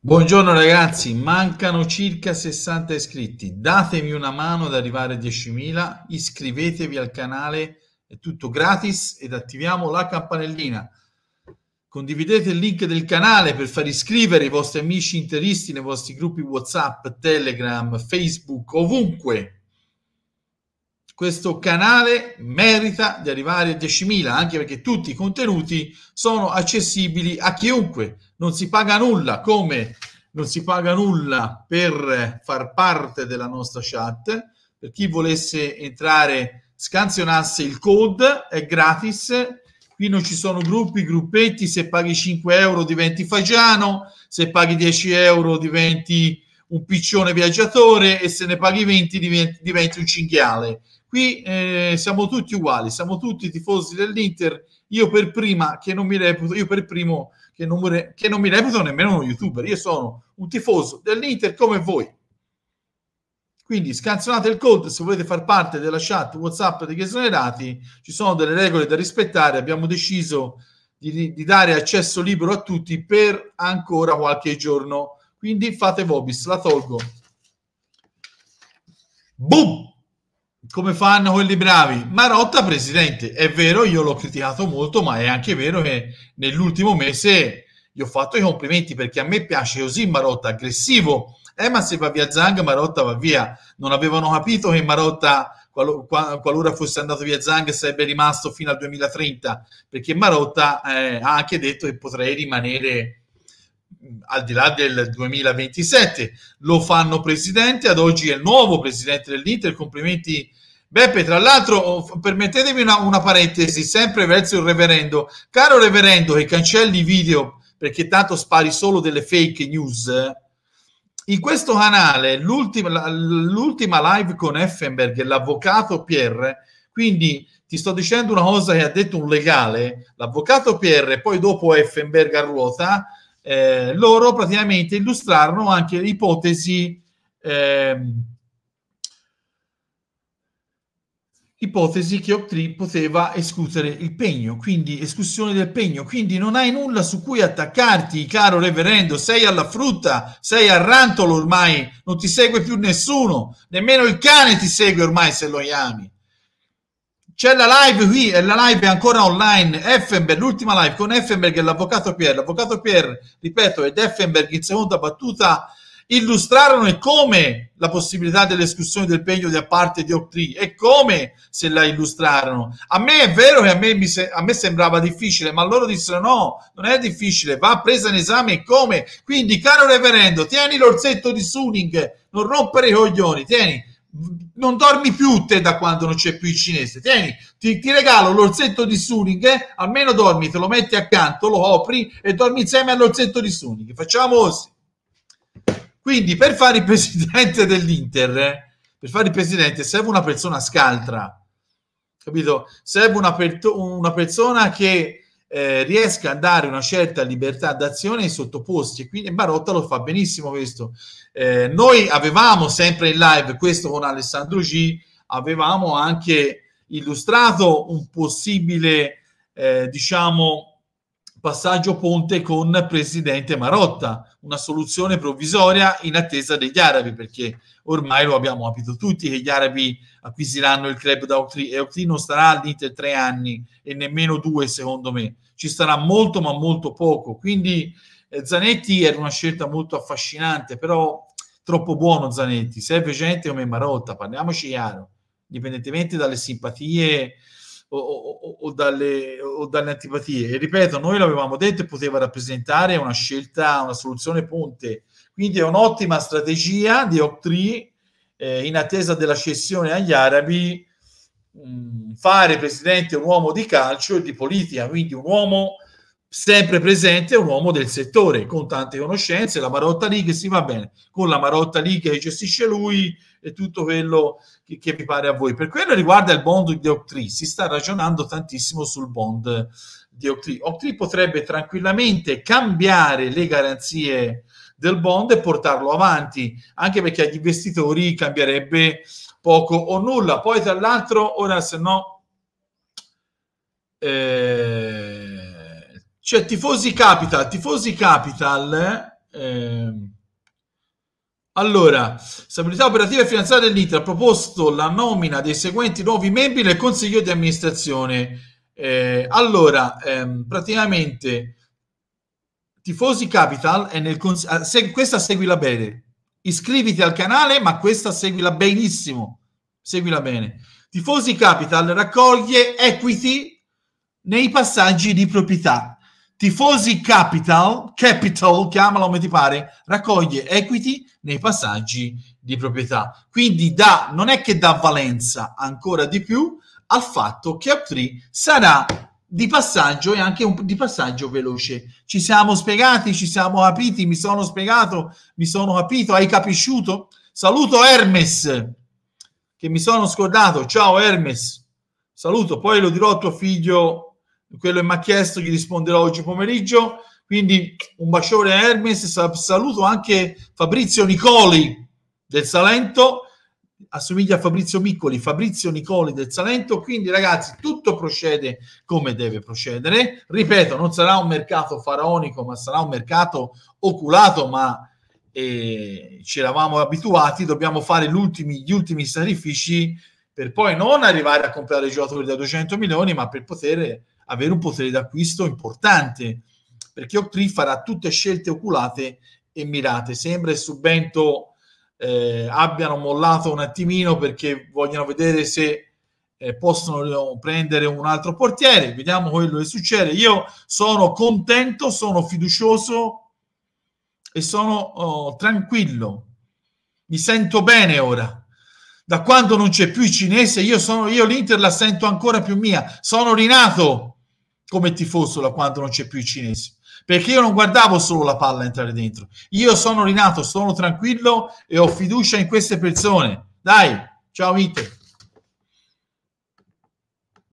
Buongiorno ragazzi, mancano circa 60 iscritti, datemi una mano ad arrivare a 10.000, iscrivetevi al canale, è tutto gratis ed attiviamo la campanellina. Condividete il link del canale per far iscrivere i vostri amici interisti nei vostri gruppi WhatsApp, Telegram, Facebook, ovunque questo canale merita di arrivare a 10.000, anche perché tutti i contenuti sono accessibili a chiunque, non si paga nulla, come non si paga nulla per far parte della nostra chat, per chi volesse entrare scansionasse il code, è gratis, qui non ci sono gruppi, gruppetti, se paghi 5 euro diventi fagiano, se paghi 10 euro diventi un piccione viaggiatore e se ne paghi 20 diventi, diventi un cinghiale. Qui eh, siamo tutti uguali, siamo tutti tifosi dell'Inter. Io per prima che non mi reputo, io per primo che non, mi, che non mi reputo nemmeno uno youtuber, io sono un tifoso dell'Inter come voi. Quindi scansionate il code se volete far parte della chat WhatsApp degli esonerati, ci sono delle regole da rispettare, abbiamo deciso di, di, dare accesso libero a tutti per ancora qualche giorno. Quindi fate Vobis, la tolgo. Boom! Come fanno quelli bravi? Marotta presidente, è vero, io l'ho criticato molto, ma è anche vero che nell'ultimo mese gli ho fatto i complimenti perché a me piace così Marotta, aggressivo. Eh, ma se va via Zang, Marotta va via. Non avevano capito che Marotta qualora fosse andato via Zang sarebbe rimasto fino al 2030 perché Marotta eh, ha anche detto che potrei rimanere al di là del 2027 lo fanno presidente ad oggi è il nuovo presidente dell'Inter complimenti Beppe tra l'altro oh, permettetemi una, una parentesi sempre verso il reverendo caro reverendo che cancelli video perché tanto spari solo delle fake news in questo canale l'ultima, l'ultima live con Effenberg l'avvocato Pierre quindi ti sto dicendo una cosa che ha detto un legale l'avvocato Pierre poi dopo Effenberg a ruota eh, loro praticamente illustrarono anche le ipotesi, eh, ipotesi che Octree poteva escludere il pegno, quindi esclusione del pegno, quindi non hai nulla su cui attaccarti, caro reverendo, sei alla frutta, sei al rantolo ormai, non ti segue più nessuno, nemmeno il cane ti segue ormai se lo ami. C'è la live qui, eh, la live è ancora online. Effenberg, l'ultima live con Effenberg e l'avvocato Pierre. L'avvocato Pierre, ripeto, ed Effenberg in seconda battuta illustrarono e come la possibilità dell'escursione del pegno da parte di Octri e come se la illustrarono. A me è vero che a me, se- a me sembrava difficile, ma loro dissero no, non è difficile, va presa in esame e come. Quindi, caro reverendo, tieni l'orsetto di Suning, non rompere i coglioni, tieni, non dormi più te da quando non c'è più il cinese. Tieni, ti, ti regalo l'orzetto di Suning, eh? almeno dormi, te lo metti accanto, lo opri e dormi insieme all'orzetto di Suning. Facciamo così. Quindi per fare il presidente dell'Inter, eh, per fare il presidente serve una persona scaltra, capito? Serve una, per- una persona che eh, riesca a dare una certa libertà d'azione ai sottoposti e quindi Barotta lo fa benissimo questo. Eh, noi avevamo sempre in live questo con Alessandro G, avevamo anche illustrato un possibile, eh, diciamo, passaggio ponte con presidente Marotta, una soluzione provvisoria in attesa degli arabi, perché ormai lo abbiamo capito tutti che gli arabi acquisiranno il club da Octri e Octri non starà all'Inter tre anni e nemmeno due secondo me, ci starà molto ma molto poco, quindi eh, Zanetti era una scelta molto affascinante, però troppo buono Zanetti, serve gente come Marotta, parliamoci chiaro, indipendentemente dalle simpatie o, o, o, dalle, o dalle antipatie. E ripeto, noi l'avevamo detto e poteva rappresentare una scelta, una soluzione ponte. Quindi è un'ottima strategia di Octree eh, in attesa della cessione agli arabi mh, mm, fare presidente un uomo di calcio e di politica, quindi un uomo sempre presente un uomo del settore con tante conoscenze, la Marotta lì che si va bene, con la Marotta lì che gestisce lui e tutto quello che, che vi pare a voi. Per quello riguarda il bond di Octree, si sta ragionando tantissimo sul bond di Octree. Octree potrebbe tranquillamente cambiare le garanzie del bond e portarlo avanti, anche perché agli investitori cambierebbe poco o nulla. Poi tra l'altro, ora se no... Eh, cioè, Tifosi Capital, Tifosi Capital... Eh, allora, stabilità operativa e finanziaria dell'Inter ha proposto la nomina dei seguenti nuovi membri nel consiglio di amministrazione. Eh, allora, ehm, praticamente Tifosi Capital è nel consiglio. Ah, questa seguila bene. Iscriviti al canale, ma questa seguila benissimo. Seguila bene. Tifosi Capital raccoglie equity nei passaggi di proprietà. Tifosi Capital, Capital, chiamalo come ti pare, raccoglie equity nei passaggi di proprietà. Quindi da, non è che dà valenza ancora di più al fatto che Up3 sarà di passaggio e anche un, di passaggio veloce. Ci siamo spiegati, ci siamo capiti, mi sono spiegato, mi sono capito, hai capisciuto? Saluto Hermes, che mi sono scordato. Ciao Hermes, saluto, poi lo dirò a tuo figlio quello che mi ha chiesto gli risponderò oggi pomeriggio. Quindi un bacione a Hermes, saluto anche Fabrizio Nicoli del Salento, assomiglia a Fabrizio Miccoli, Fabrizio Nicoli del Salento, quindi ragazzi tutto procede come deve procedere. Ripeto, non sarà un mercato faraonico, ma sarà un mercato oculato, ma eh, ci eravamo abituati, dobbiamo fare gli ultimi sacrifici per poi non arrivare a comprare i giocatori da 200 milioni, ma per poter avere un potere d'acquisto importante, perché Octree farà tutte scelte oculate e mirate. Sembra il subento eh, abbiano mollato un attimino perché vogliono vedere se eh, possono prendere un altro portiere, vediamo quello che succede. Io sono contento, sono fiducioso e sono oh, tranquillo. Mi sento bene ora. Da quando non c'è più il cinese, io sono io l'Inter la sento ancora più mia. Sono rinato come tifoso da quando non c'è più il cinese perché io non guardavo solo la palla entrare dentro io sono rinato sono tranquillo e ho fiducia in queste persone dai ciao Inter